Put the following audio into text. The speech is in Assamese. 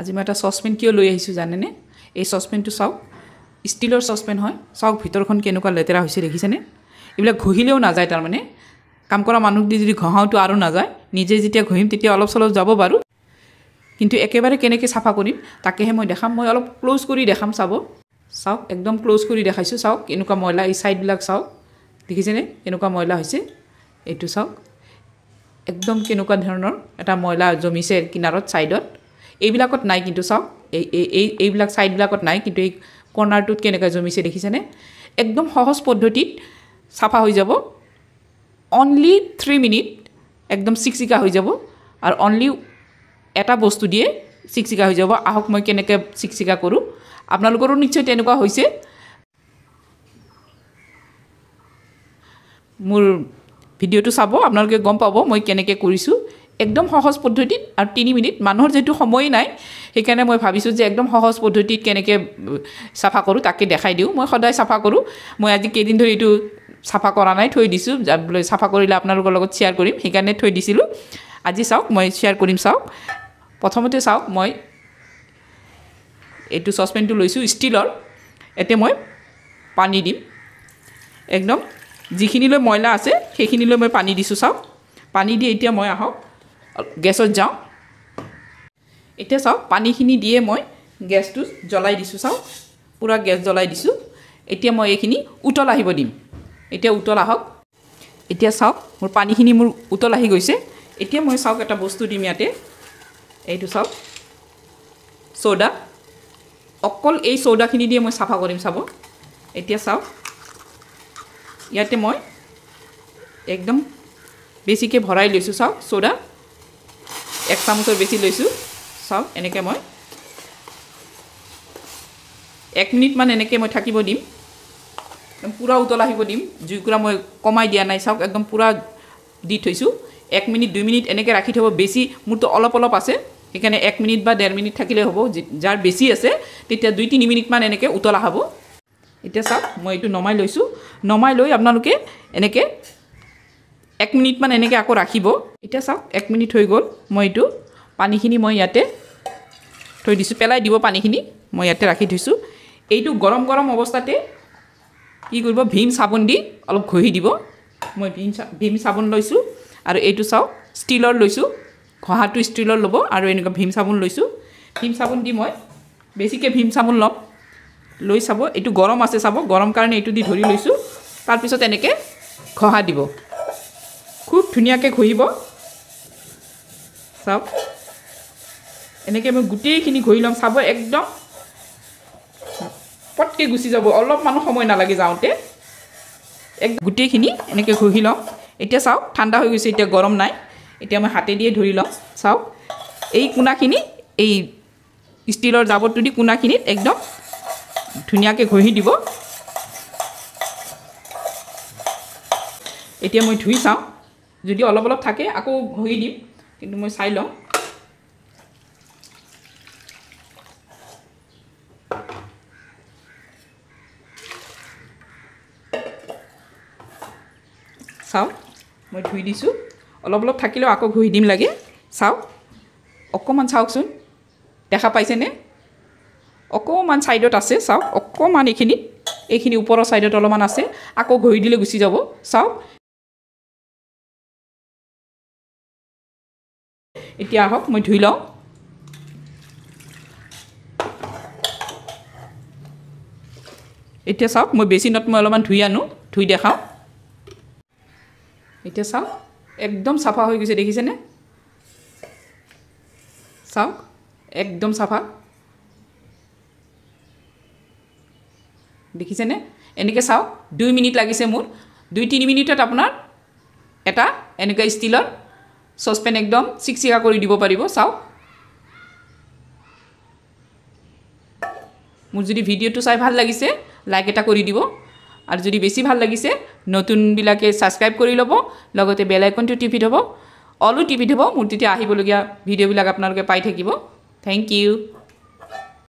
আজি মই এটা চচপেন কিয় লৈ আহিছোঁ জানেনে এই চচপেনটো চাওক ষ্টীলৰ চচপেন হয় চাওক ভিতৰখন কেনেকুৱা লেতেৰা হৈছে দেখিছেনে এইবিলাক ঘঁহিলেও নাযায় তাৰমানে কাম কৰা মানুহ দি যদি ঘঁহাওঁতো আৰু নাযায় নিজে যেতিয়া ঘঁহিম তেতিয়া অলপ চলপ যাব বাৰু কিন্তু একেবাৰে কেনেকৈ চাফা কৰিম তাকেহে মই দেখাম মই অলপ ক্লজ কৰি দেখাম চাব চাওক একদম ক্লজ কৰি দেখাইছোঁ চাওক কেনেকুৱা ময়লা এই ছাইডবিলাক চাওক দেখিছেনে কেনেকুৱা ময়লা হৈছে এইটো চাওক একদম কেনেকুৱা ধৰণৰ এটা ময়লা জমিছে কিনাৰত ছাইডত এইবিলাকত নাই কিন্তু চাওক এই এই এইবিলাক ছাইডবিলাকত নাই কিন্তু এই কৰ্ণাৰটোত কেনেকৈ জমিছে দেখিছেনে একদম সহজ পদ্ধতিত চাফা হৈ যাব অনলি থ্ৰী মিনিট একদম চিকচিকা হৈ যাব আৰু অনলি এটা বস্তু দিয়ে চিকচিকা হৈ যাব আহক মই কেনেকৈ চিকচিকা কৰোঁ আপোনালোকৰো নিশ্চয় তেনেকুৱা হৈছে মোৰ ভিডিঅ'টো চাব আপোনালোকে গম পাব মই কেনেকৈ কৰিছোঁ একদম সহজ পদ্ধতিত আৰু তিনি মিনিট মানুহৰ যিহেতু সময় নাই সেইকাৰণে মই ভাবিছোঁ যে একদম সহজ পদ্ধতিত কেনেকৈ চাফা কৰোঁ তাকে দেখাই দিওঁ মই সদায় চাফা কৰোঁ মই আজি কেইদিন ধৰি এইটো চাফা কৰা নাই থৈ দিছোঁ বোলে চাফা কৰিলে আপোনালোকৰ লগত শ্বেয়াৰ কৰিম সেইকাৰণে থৈ দিছিলোঁ আজি চাওক মই শ্বেয়াৰ কৰিম চাওক প্ৰথমতে চাওক মই এইটো চচপেনটো লৈছোঁ ষ্টিলৰ এতিয়া মই পানী দিম একদম যিখিনিলৈ ময়লা আছে সেইখিনিলৈ মই পানী দিছোঁ চাওক পানী দি এতিয়া মই আহক গেছত যাওঁ এতিয়া চাওক পানীখিনি দিয়ে মই গেছটো জ্বলাই দিছোঁ চাওক পূৰা গেছ জ্বলাই দিছোঁ এতিয়া মই এইখিনি উতল আহিব দিম এতিয়া উতল আহক এতিয়া চাওক মোৰ পানীখিনি মোৰ উতল আহি গৈছে এতিয়া মই চাওক এটা বস্তু দিম ইয়াতে এইটো চাওক চ'দা অকল এই চ'দাখিনি দিয়ে মই চাফা কৰিম চাব এতিয়া চাওক ইয়াতে মই একদম বেছিকৈ ভৰাই লৈছোঁ চাওক চ'দা এক চামুচৰ বেছি লৈছোঁ চাওক এনেকৈ মই এক মিনিটমান এনেকৈ মই থাকিব দিম একদম পূৰা উতলাহিব দিম জুইকুৰা মই কমাই দিয়া নাই চাওক একদম পূৰা দি থৈছোঁ এক মিনিট দুই মিনিট এনেকৈ ৰাখি থ'ব বেছি মোৰতো অলপ অলপ আছে সেইকাৰণে এক মিনিট বা ডেৰ মিনিট থাকিলে হ'ব যাৰ বেছি আছে তেতিয়া দুই তিনি মিনিটমান এনেকৈ উতলা হ'ব এতিয়া চাওক মই এইটো নমাই লৈছোঁ নমাই লৈ আপোনালোকে এনেকৈ এক মিনিটমান এনেকৈ আকৌ ৰাখিব এতিয়া চাওক এক মিনিট হৈ গ'ল মই এইটো পানীখিনি মই ইয়াতে থৈ দিছোঁ পেলাই দিব পানীখিনি মই ইয়াতে ৰাখি থৈছোঁ এইটো গৰম গৰম অৱস্থাতে কি কৰিব ভীম চাবোন দি অলপ ঘঁহি দিব মই ভীম ভীম চাবোন লৈছোঁ আৰু এইটো চাওক ষ্টিলৰ লৈছোঁ ঘঁহাটো ষ্টিলৰ ল'ব আৰু এনেকুৱা ভীম চাবোন লৈছোঁ ভীম চাবোন দি মই বেছিকৈ ভীম চাবোন ল'ম লৈ চাব এইটো গৰম আছে চাব গৰম কাৰণে এইটো দি ধৰি লৈছোঁ তাৰপিছত এনেকৈ ঘঁহা দিব খুব ধুনীয়াকৈ ঘঁহিব চাওক এনেকৈ মই গোটেইখিনি ঘঁহি ল'ম চাব একদম পটকৈ গুচি যাব অলপমানো সময় নালাগে যাওঁতে গোটেইখিনি এনেকৈ ঘঁহি ল'ম এতিয়া চাওক ঠাণ্ডা হৈ গৈছে এতিয়া গৰম নাই এতিয়া মই হাতে দিয়ে ধৰি লওঁ চাওক এই কোনাখিনি এই ষ্টিলৰ জাবৰটো দি কোনাখিনিত একদম ধুনীয়াকৈ ঘঁহি দিব এতিয়া মই ধুই চাওঁ যদি অলপ অলপ থাকে আকৌ ঘঁহি দিম কিন্তু মই চাই লওঁ চাওঁ মই ধুই দিছোঁ অলপ অলপ থাকিলেও আকৌ ঘঁহি দিম লাগে চাওঁ অকণমান চাওকচোন দেখা পাইছেনে অকণমান ছাইডত আছে চাওক অকণমান এইখিনি এইখিনি ওপৰৰ ছাইডত অলপমান আছে আকৌ ঘঁহি দিলে গুচি যাব চাওক এতিয়া আহক মই ধুই লওঁ এতিয়া চাওক মই বেচিনত মই অলপমান ধুই আনো ধুই দেখাওঁ এতিয়া চাওক একদম চাফা হৈ গৈছে দেখিছেনে চাওক একদম চাফা দেখিছেনে এনেকৈ চাওক দুই মিনিট লাগিছে মোৰ দুই তিনি মিনিটত আপোনাৰ এটা এনেকুৱা ষ্টিলৰ চচপেন একদম চিকচিকা কৰি দিব পাৰিব চাওক মোৰ যদি ভিডিঅ'টো চাই ভাল লাগিছে লাইক এটা কৰি দিব আৰু যদি বেছি ভাল লাগিছে নতুনবিলাকে ছাবস্ক্ৰাইব কৰি ল'ব লগতে বেল আইকনটো টিপি থ'ব অলো টিপি থ'ব মোৰ তেতিয়া আহিবলগীয়া ভিডিঅ'বিলাক আপোনালোকে পাই থাকিব থেংক ইউ